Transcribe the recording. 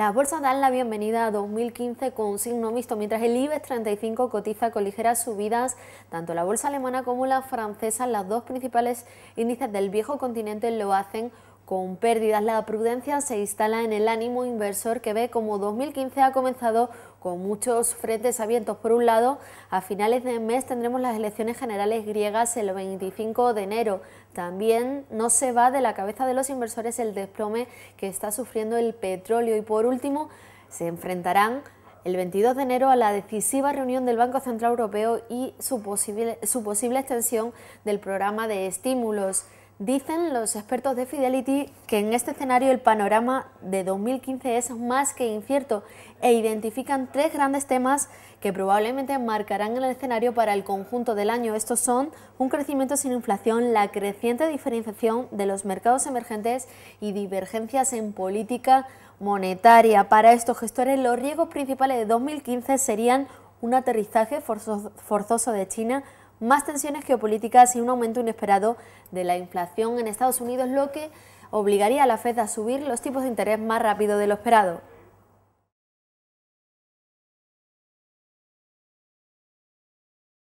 Las bolsas dan la bienvenida a 2015 con signo mixto, mientras el IBEX 35 cotiza con ligeras subidas. Tanto la bolsa alemana como la francesa, las dos principales índices del viejo continente, lo hacen con pérdidas, la prudencia se instala en el ánimo inversor que ve como 2015 ha comenzado con muchos frentes abiertos. Por un lado, a finales de mes tendremos las elecciones generales griegas el 25 de enero. También no se va de la cabeza de los inversores el desplome que está sufriendo el petróleo. Y por último, se enfrentarán el 22 de enero a la decisiva reunión del Banco Central Europeo y su posible, su posible extensión del programa de estímulos. Dicen los expertos de Fidelity que en este escenario el panorama de 2015 es más que incierto e identifican tres grandes temas que probablemente marcarán el escenario para el conjunto del año. Estos son un crecimiento sin inflación, la creciente diferenciación de los mercados emergentes y divergencias en política monetaria. Para estos gestores, los riesgos principales de 2015 serían un aterrizaje forzoso de China, más tensiones geopolíticas y un aumento inesperado de la inflación en Estados Unidos, lo que obligaría a la Fed a subir los tipos de interés más rápido de lo esperado.